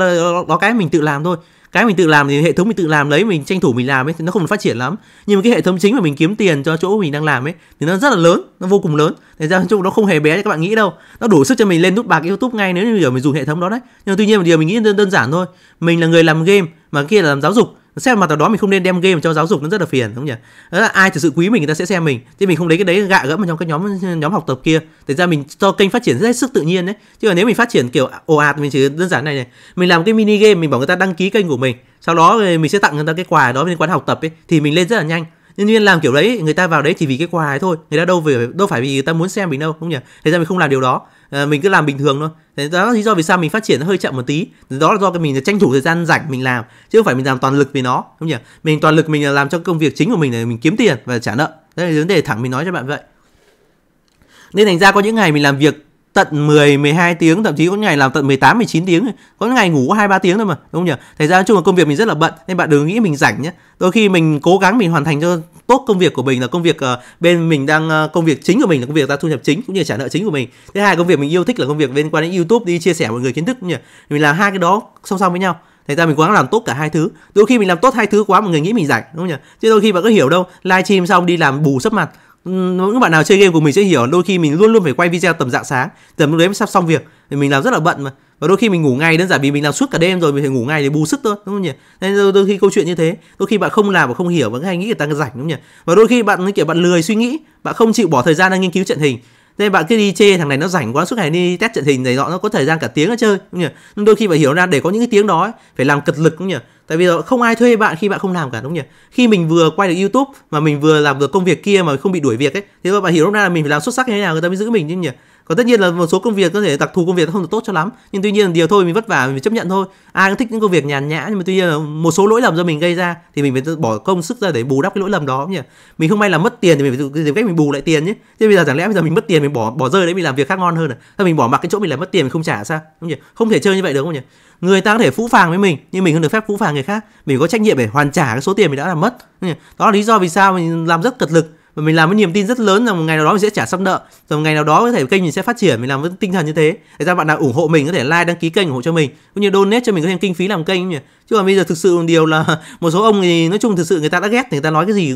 đó cái mình tự làm thôi cái mình tự làm thì hệ thống mình tự làm lấy mình tranh thủ mình làm ấy thì nó không phát triển lắm nhưng mà cái hệ thống chính mà mình kiếm tiền cho chỗ mình đang làm ấy thì nó rất là lớn nó vô cùng lớn thành ra chung nó không hề bé như các bạn nghĩ đâu nó đủ sức cho mình lên nút bạc youtube ngay nếu như kiểu mình dùng hệ thống đó đấy nhưng mà tuy nhiên một điều mình nghĩ đơn, đơn giản thôi mình là người làm game mà kia là làm giáo dục xem mặt vào đó mình không nên đem game cho giáo dục nó rất là phiền đúng không nhỉ đó là ai thực sự quý mình người ta sẽ xem mình chứ mình không lấy cái đấy gạ gẫm vào trong cái nhóm nhóm học tập kia Thì ra mình cho kênh phát triển rất sức tự nhiên đấy chứ còn nếu mình phát triển kiểu ồ ạt mình chỉ đơn giản này này mình làm cái mini game mình bảo người ta đăng ký kênh của mình sau đó mình sẽ tặng người ta cái quà đó liên quan học tập ấy thì mình lên rất là nhanh nhân nhiên làm kiểu đấy người ta vào đấy chỉ vì cái quà ấy thôi người ta đâu về đâu phải vì người ta muốn xem mình đâu đúng không nhỉ thế ra mình không làm điều đó Ờ, mình cứ làm bình thường thôi thế đó là lý do vì sao mình phát triển nó hơi chậm một tí đó là do cái mình tranh thủ thời gian rảnh mình làm chứ không phải mình làm toàn lực vì nó đúng nhỉ mình toàn lực mình là làm cho công việc chính của mình để mình kiếm tiền và trả nợ đấy là vấn đề thẳng mình nói cho bạn vậy nên thành ra có những ngày mình làm việc tận 10 12 tiếng, thậm chí có ngày làm tận 18 19 tiếng, có ngày ngủ 2 3 tiếng thôi mà, đúng không nhỉ? Thành ra chung là công việc mình rất là bận nên bạn đừng nghĩ mình rảnh nhé. Đôi khi mình cố gắng mình hoàn thành cho tốt công việc của mình là công việc ờ, bên mình đang ờ, công việc chính của mình là công việc ra thu nhập chính cũng như trả nợ chính của mình. Thứ hai công việc mình yêu thích là công việc liên quan đến YouTube đi chia sẻ mọi người kiến thức nhỉ. Mình làm hai cái đó song song với nhau thành ra mình cố gắng làm tốt cả hai thứ đôi khi mình làm tốt hai thứ quá mọi người nghĩ mình rảnh đúng không nhỉ chứ đôi khi bạn có hiểu đâu livestream xong đi làm bù sấp mặt những bạn nào chơi game của mình sẽ hiểu đôi khi mình luôn luôn phải quay video tầm dạng sáng tầm lúc đấy mới sắp xong việc thì mình làm rất là bận mà và đôi khi mình ngủ ngay đơn giản vì mình làm suốt cả đêm rồi mình phải ngủ ngay để bù sức thôi đúng không nhỉ nên đôi đôi khi câu chuyện như thế đôi khi bạn không làm và không hiểu vẫn hay nghĩ người ta rảnh đúng không nhỉ và đôi khi bạn kiểu bạn lười suy nghĩ bạn không chịu bỏ thời gian ra nghiên cứu trận hình nên bạn cứ đi chê thằng này nó rảnh quá suốt ngày đi test trận hình này nọ nó có thời gian cả tiếng nó chơi đúng không nhỉ nhưng đôi khi bạn hiểu ra để có những cái tiếng đó ấy, phải làm cật lực đúng không nhỉ tại vì không ai thuê bạn khi bạn không làm cả đúng không nhỉ khi mình vừa quay được youtube mà mình vừa làm được công việc kia mà không bị đuổi việc ấy thế mà bạn hiểu lúc nào là mình phải làm xuất sắc như thế nào người ta mới giữ mình chứ nhỉ còn tất nhiên là một số công việc có thể đặc thù công việc không được tốt cho lắm nhưng tuy nhiên là điều thôi mình vất vả mình phải chấp nhận thôi ai cũng thích những công việc nhàn nhã nhưng mà tuy nhiên là một số lỗi lầm do mình gây ra thì mình phải bỏ công sức ra để bù đắp cái lỗi lầm đó nhỉ mình không may là mất tiền thì mình phải tìm cách mình bù lại tiền nhé chứ bây giờ chẳng lẽ bây giờ mình mất tiền mình bỏ bỏ rơi đấy mình làm việc khác ngon hơn à sao mình bỏ mặc cái chỗ mình làm mất tiền mình không trả sao không nhỉ không thể chơi như vậy được không nhỉ người ta có thể phũ phàng với mình nhưng mình không được phép phũ phàng người khác mình có trách nhiệm để hoàn trả cái số tiền mình đã làm mất đó là lý do vì sao mình làm rất cật lực và mình làm với niềm tin rất lớn rằng một ngày nào đó mình sẽ trả xong nợ rồi một ngày nào đó có thể kênh mình sẽ phát triển mình làm với tinh thần như thế để ra bạn nào ủng hộ mình có thể like đăng ký kênh ủng hộ cho mình cũng như donate cho mình có thêm kinh phí làm kênh nhỉ chứ còn bây giờ thực sự một điều là một số ông thì nói chung thực sự người ta đã ghét thì người ta nói cái gì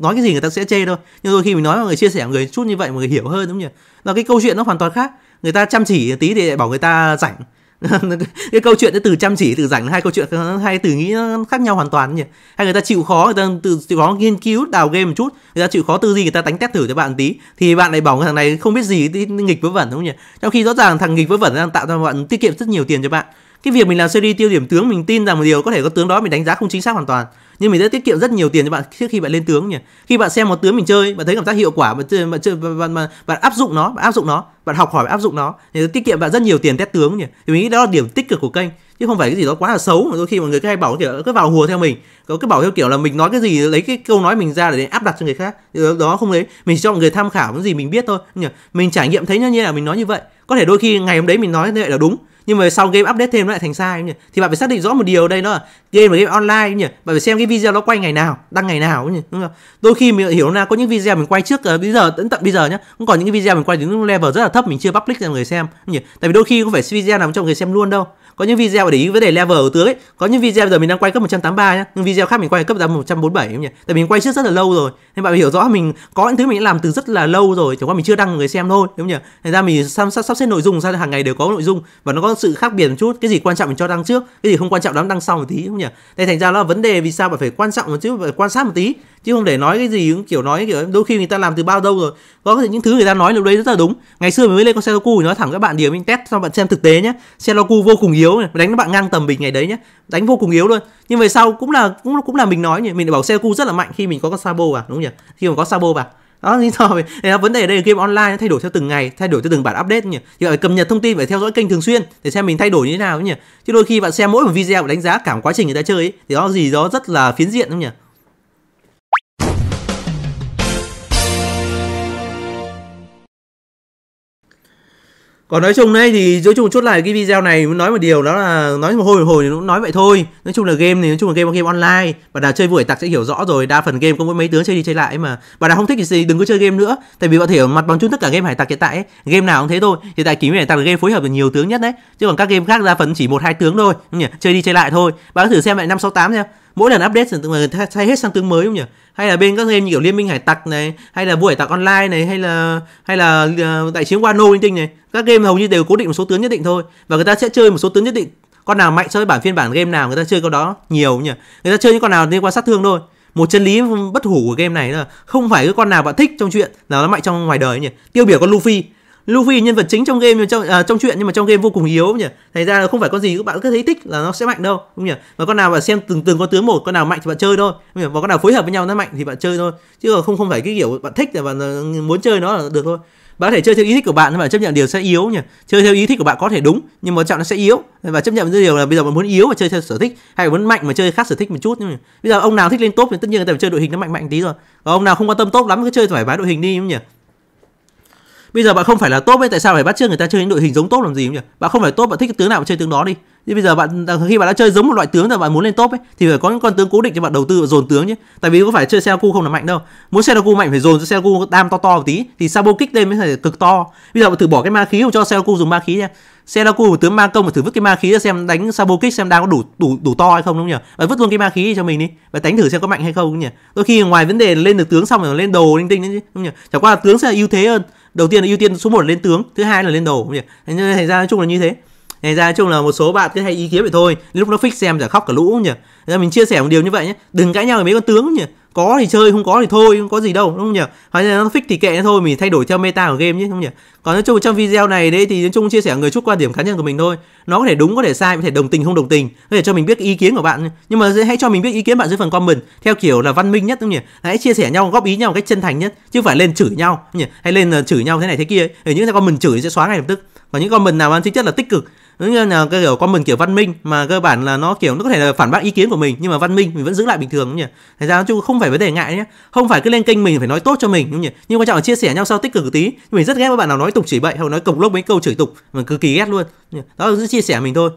nói cái gì người ta sẽ chê thôi nhưng đôi khi mình nói mọi người chia sẻ người chút như vậy mọi người hiểu hơn đúng không nhỉ là cái câu chuyện nó hoàn toàn khác người ta chăm chỉ tí thì bảo người ta rảnh cái câu chuyện từ chăm chỉ từ rảnh hai câu chuyện hai từ nghĩ khác nhau hoàn toàn nhỉ hay người ta chịu khó người ta từ chịu khó nghiên cứu đào game một chút người ta chịu khó tư duy người ta đánh test thử cho bạn tí thì bạn lại bảo thằng này không biết gì đi nghịch với vẩn đúng không nhỉ trong khi rõ ràng thằng nghịch với vẩn đang tạo ra bạn tiết kiệm rất nhiều tiền cho bạn cái việc mình làm series tiêu điểm tướng mình tin rằng một điều có thể có tướng đó mình đánh giá không chính xác hoàn toàn nhưng mình sẽ tiết kiệm rất nhiều tiền cho bạn trước khi bạn lên tướng nhỉ khi bạn xem một tướng mình chơi bạn thấy cảm giác hiệu quả bạn chơi, bạn, bạn, bạn, bạn, bạn áp dụng nó bạn áp dụng nó bạn học hỏi và áp dụng nó thì tiết kiệm bạn rất nhiều tiền test tướng nhỉ thì mình nghĩ đó là điểm tích cực của kênh chứ không phải cái gì đó quá là xấu mà đôi khi mọi người cứ hay bảo kiểu cứ vào hùa theo mình có cái bảo theo kiểu là mình nói cái gì lấy cái câu nói mình ra để áp đặt cho người khác thì đó không đấy mình cho mọi người tham khảo những gì mình biết thôi nhỉ mình trải nghiệm thấy như là mình nói như vậy có thể đôi khi ngày hôm đấy mình nói như vậy là đúng nhưng mà sau game update thêm nó lại thành sai nhỉ thì bạn phải xác định rõ một điều đây đó là game là game online nhỉ bạn phải xem cái video nó quay ngày nào đăng ngày nào nhỉ đúng không đôi khi mình hiểu là có những video mình quay trước ờ, bây giờ đến tận bây giờ nhá cũng còn những cái video mình quay đến level rất là thấp mình chưa public cho người xem nhỉ tại vì đôi khi có phải video nằm cho người xem luôn đâu có những video để ý vấn đề level ở tướng ấy có những video giờ mình đang quay cấp 183 nhá nhưng video khác mình quay cấp ra 147 nhỉ tại mình quay trước rất là lâu rồi nên bạn hiểu rõ mình có những thứ mình đã làm từ rất là lâu rồi chẳng qua mình chưa đăng người xem thôi đúng nhỉ thành ra mình sắp sắp, sắp xếp nội dung sao hàng ngày đều có nội dung và nó có sự khác biệt một chút cái gì quan trọng mình cho đăng trước cái gì không quan trọng lắm đăng sau một tí không nhỉ đây thành ra là vấn đề vì sao bạn phải quan trọng một chút phải quan sát một tí chứ không để nói cái gì cũng kiểu nói kiểu đôi khi người ta làm từ bao lâu rồi có những thứ người ta nói lúc đấy rất là đúng ngày xưa xưa mới lên con Seloku nói thẳng các bạn điều mình test cho bạn xem thực tế nhé Seloku vô cùng yếu này. đánh các bạn ngang tầm mình ngày đấy nhé đánh vô cùng yếu luôn nhưng về sau cũng là cũng cũng là mình nói nhỉ mình bảo Seloku rất là mạnh khi mình có con Sabo à đúng không nhỉ khi mà có Sabo à đó lý do về vấn đề ở đây là game online nó thay đổi theo từng ngày thay đổi theo từng bản update nhỉ thì phải cập nhật thông tin phải theo dõi kênh thường xuyên để xem mình thay đổi như thế nào nhỉ chứ đôi khi bạn xem mỗi một video đánh giá cảm quá trình người ta chơi ấy, thì đó gì đó rất là phiến diện đúng không nhỉ còn nói chung đấy thì nói chung một chút lại cái video này nói một điều đó là nói một hồi một hồi thì cũng nói vậy thôi nói chung là game thì nói chung là game game online và đà chơi vui tặc sẽ hiểu rõ rồi đa phần game có mỗi mấy tướng chơi đi chơi lại mà bạn nào không thích thì đừng có chơi game nữa tại vì bạn hiểu mặt bằng chung tất cả game hải tặc hiện tại ấy, game nào cũng thế thôi hiện tại kiếm hải tặc là game phối hợp được nhiều tướng nhất đấy chứ còn các game khác đa phần chỉ một hai tướng thôi chơi đi chơi lại thôi bạn thử xem lại năm sáu tám xem mỗi lần update thì mọi người thay hết sang tướng mới không nhỉ hay là bên các game như kiểu liên minh hải tặc này hay là vua hải tặc online này hay là hay là uh, đại chiến wano linh tinh này các game hầu như đều cố định một số tướng nhất định thôi và người ta sẽ chơi một số tướng nhất định con nào mạnh so với bản phiên bản game nào người ta chơi con đó nhiều nhỉ người ta chơi những con nào liên quan sát thương thôi một chân lý bất hủ của game này là không phải cái con nào bạn thích trong chuyện là nó mạnh trong ngoài đời nhỉ tiêu biểu con luffy Luffy nhân vật chính trong game nhưng trong à, trong chuyện nhưng mà trong game vô cùng yếu nhỉ. Thành ra là không phải con gì các bạn cứ thấy thích là nó sẽ mạnh đâu, đúng nhỉ? Mà con nào mà xem từng từng con tướng một, con nào mạnh thì bạn chơi thôi, đúng nhỉ? Và con nào phối hợp với nhau nó mạnh thì bạn chơi thôi, chứ không không phải cái kiểu bạn thích là bạn à, muốn chơi nó là được thôi. Bạn có thể chơi theo ý thích của bạn nhưng và chấp nhận điều sẽ yếu nhỉ. Chơi theo ý thích của bạn có thể đúng nhưng mà trọng nó sẽ yếu và chấp nhận điều là bây giờ bạn muốn yếu mà chơi theo sở thích hay muốn mạnh mà chơi khác sở thích một chút nhỉ. Bây giờ ông nào thích lên top thì tất nhiên là phải chơi đội hình nó mạnh mạnh tí rồi. Còn ông nào không quan tâm top lắm cứ chơi thoải mái đội hình đi nhỉ bây giờ bạn không phải là tốt ấy tại sao phải bắt chước người ta chơi những đội hình giống tốt làm gì không nhỉ bạn không phải tốt bạn thích tướng nào bạn chơi tướng đó đi nhưng bây giờ bạn à, khi bạn đã chơi giống một loại tướng rồi bạn muốn lên top ấy thì phải có những con tướng cố định cho bạn đầu tư và dồn tướng nhé tại vì có phải chơi Senku không là mạnh đâu muốn Senku mạnh phải dồn cho Senku đam to to một tí thì Sabo kích lên mới phải cực to bây giờ bạn thử bỏ cái ma khí không cho Senku dùng ma khí nha Senku một tướng ma công mà thử vứt cái ma khí ra xem đánh Sabo kích xem đang có đủ đủ đủ to hay không đúng không nhỉ và vứt luôn cái ma khí cho mình đi và đánh thử xem có mạnh hay không đúng nhỉ đôi khi ngoài vấn đề lên được tướng xong rồi lên đồ linh tinh đấy không nhỉ chẳng qua là tướng sẽ là ưu thế hơn đầu tiên là ưu tiên số 1 là lên tướng thứ hai là lên đồ đúng không nhỉ thành ra nói chung là như thế nên ra chung là một số bạn cứ hay ý kiến vậy thôi. lúc nó fix xem giả khóc cả lũ nhỉ. Nên mình chia sẻ một điều như vậy nhé. Đừng cãi nhau về mấy con tướng nhỉ. Có thì chơi, không có thì thôi, không có gì đâu đúng không nhỉ? Hoặc là nó fix thì kệ nó thôi, mình thay đổi theo meta của game nhé không nhỉ? Còn nói chung trong video này đấy thì nói chung chia sẻ người chút quan điểm cá nhân của mình thôi. Nó có thể đúng, có thể sai, có thể đồng tình không đồng tình, có thể cho mình biết ý kiến của bạn. Nhưng mà hãy cho mình biết ý kiến bạn dưới phần comment theo kiểu là văn minh nhất đúng không nhỉ? Hãy chia sẻ nhau, góp ý nhau một cách chân thành nhất chứ phải lên chửi nhau nhỉ? Hay lên ờ, chửi nhau thế này thế kia ấy. Thì những cái comment chửi sẽ xóa ngay lập tức. Còn những comment nào mang tính chất là tích cực như là cái kiểu mình kiểu văn minh mà cơ bản là nó kiểu nó có thể là phản bác ý kiến của mình nhưng mà văn minh mình vẫn giữ lại bình thường đúng nhỉ thành ra nói chung không phải vấn đề ngại nhé không phải cứ lên kênh mình phải nói tốt cho mình đúng nhỉ nhưng quan trọng là chia sẻ nhau sau tích cực tí mình rất ghét các bạn nào nói tục chỉ bậy hoặc nói cổng lốc mấy câu chửi tục mình cực kỳ ghét luôn đó là chia sẻ mình thôi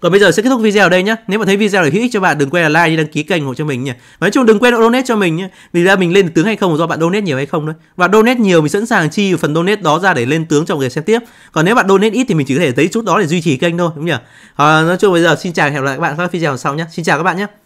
còn bây giờ sẽ kết thúc video ở đây nhé. Nếu bạn thấy video này hữu ích cho bạn đừng quên là like đăng ký kênh hộ cho mình nhé. nói chung đừng quên donate cho mình nhé. Vì ra mình lên tướng hay không do bạn donate nhiều hay không thôi. Và donate nhiều mình sẵn sàng chi phần donate đó ra để lên tướng cho người xem tiếp. Còn nếu bạn donate ít thì mình chỉ có thể lấy chút đó để duy trì kênh thôi đúng không nhỉ? À, nói chung bây giờ xin chào hẹn gặp lại các bạn các video sau nhé. Xin chào các bạn nhé.